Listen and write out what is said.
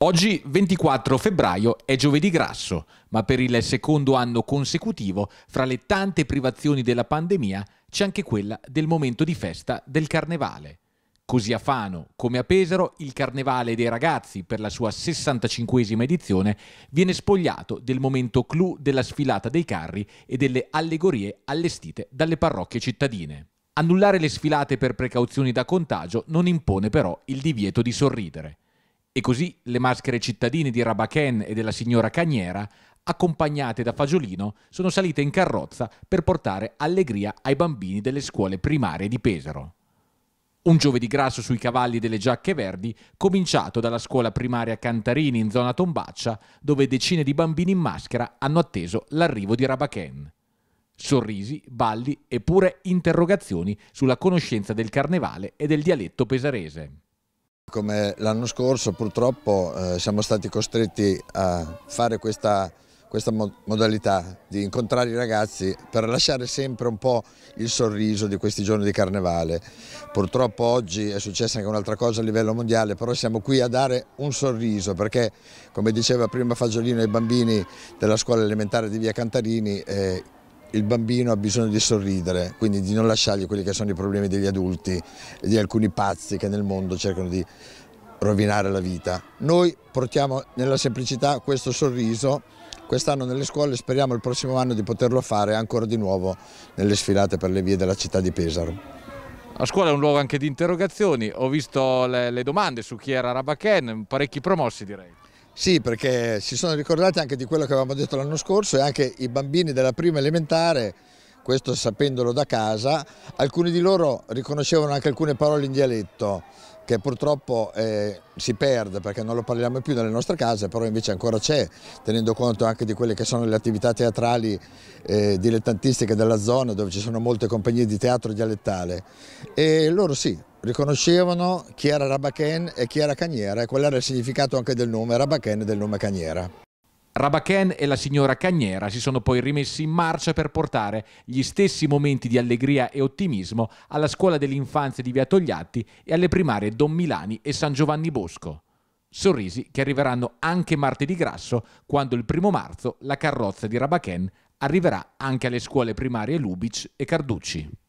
Oggi 24 febbraio è giovedì grasso, ma per il secondo anno consecutivo, fra le tante privazioni della pandemia, c'è anche quella del momento di festa del carnevale. Così a Fano come a Pesaro, il Carnevale dei ragazzi per la sua 65esima edizione viene spogliato del momento clou della sfilata dei carri e delle allegorie allestite dalle parrocchie cittadine. Annullare le sfilate per precauzioni da contagio non impone però il divieto di sorridere. E così le maschere cittadine di Rabaken e della signora Cagnera, accompagnate da Fagiolino, sono salite in carrozza per portare allegria ai bambini delle scuole primarie di Pesaro. Un giovedì grasso sui cavalli delle giacche verdi, cominciato dalla scuola primaria Cantarini in zona Tombaccia, dove decine di bambini in maschera hanno atteso l'arrivo di Rabaken. Sorrisi, balli e pure interrogazioni sulla conoscenza del carnevale e del dialetto pesarese. Come l'anno scorso purtroppo eh, siamo stati costretti a fare questa, questa mo modalità di incontrare i ragazzi per lasciare sempre un po' il sorriso di questi giorni di carnevale. Purtroppo oggi è successa anche un'altra cosa a livello mondiale, però siamo qui a dare un sorriso perché come diceva prima Fagiolino ai bambini della scuola elementare di via Cantarini eh, il bambino ha bisogno di sorridere, quindi di non lasciargli quelli che sono i problemi degli adulti e di alcuni pazzi che nel mondo cercano di rovinare la vita. Noi portiamo nella semplicità questo sorriso quest'anno nelle scuole speriamo il prossimo anno di poterlo fare ancora di nuovo nelle sfilate per le vie della città di Pesaro. La scuola è un luogo anche di interrogazioni, ho visto le, le domande su chi era Rabaken, parecchi promossi direi. Sì, perché si sono ricordati anche di quello che avevamo detto l'anno scorso e anche i bambini della prima elementare, questo sapendolo da casa, alcuni di loro riconoscevano anche alcune parole in dialetto che purtroppo eh, si perde perché non lo parliamo più nelle nostre case, però invece ancora c'è, tenendo conto anche di quelle che sono le attività teatrali eh, dilettantistiche della zona dove ci sono molte compagnie di teatro dialettale. E loro sì, riconoscevano chi era Rabaken e chi era Caniera e qual era il significato anche del nome Rabaken e del nome Caniera. Rabaken e la signora Cagnera si sono poi rimessi in marcia per portare gli stessi momenti di allegria e ottimismo alla scuola dell'infanzia di Via Togliatti e alle primarie Don Milani e San Giovanni Bosco. Sorrisi che arriveranno anche martedì grasso, quando il primo marzo la carrozza di Rabaken arriverà anche alle scuole primarie Lubic e Carducci.